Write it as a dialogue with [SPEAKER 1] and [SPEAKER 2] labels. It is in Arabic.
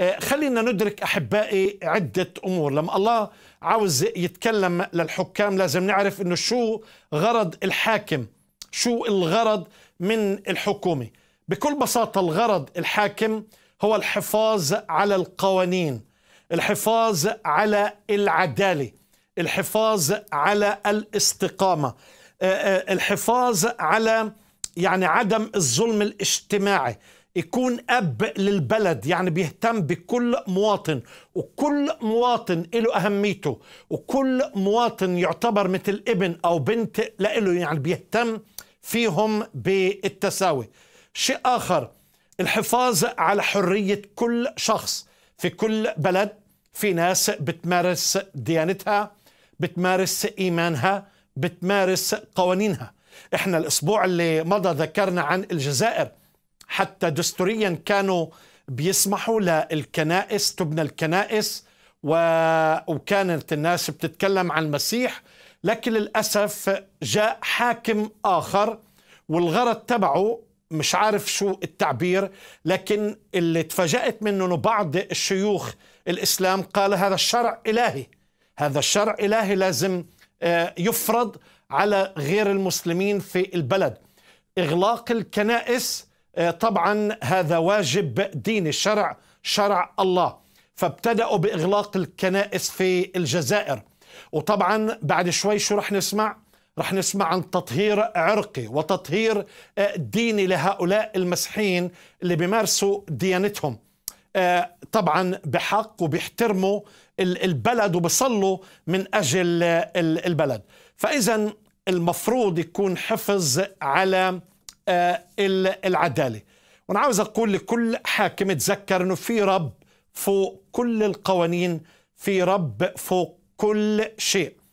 [SPEAKER 1] آه، خلينا ندرك أحبائي عدة أمور لما الله عاوز يتكلم للحكام لازم نعرف أنه شو غرض الحاكم شو الغرض من الحكومة بكل بساطة الغرض الحاكم هو الحفاظ على القوانين الحفاظ على العدالة الحفاظ على الاستقامة آه، آه، الحفاظ على يعني عدم الظلم الاجتماعي يكون أب للبلد يعني بيهتم بكل مواطن وكل مواطن له أهميته وكل مواطن يعتبر مثل ابن أو بنت لإله يعني بيهتم فيهم بالتساوي شيء آخر الحفاظ على حرية كل شخص في كل بلد في ناس بتمارس ديانتها بتمارس إيمانها بتمارس قوانينها احنا الأسبوع اللي مضى ذكرنا عن الجزائر حتى دستوريا كانوا بيسمحوا للكنائس تبنى الكنائس و... وكانت الناس بتتكلم عن المسيح لكن للأسف جاء حاكم آخر والغرض تبعه مش عارف شو التعبير لكن اللي تفاجأت منه انه بعض الشيوخ الإسلام قال هذا الشرع إلهي هذا الشرع إلهي لازم آه، يفرض على غير المسلمين في البلد إغلاق الكنائس آه، طبعا هذا واجب ديني شرع شرع الله فابتدأوا بإغلاق الكنائس في الجزائر وطبعا بعد شوي شو رح نسمع؟ رح نسمع عن تطهير عرقي وتطهير آه، ديني لهؤلاء المسيحيين اللي بيمارسوا ديانتهم آه، طبعا بحق وبيحترموا البلد وبصلوا من أجل البلد فإذا المفروض يكون حفظ على آه، العداله وانا عاوز اقول لكل حاكم اتذكر انه في رب فوق كل القوانين في رب فوق كل شيء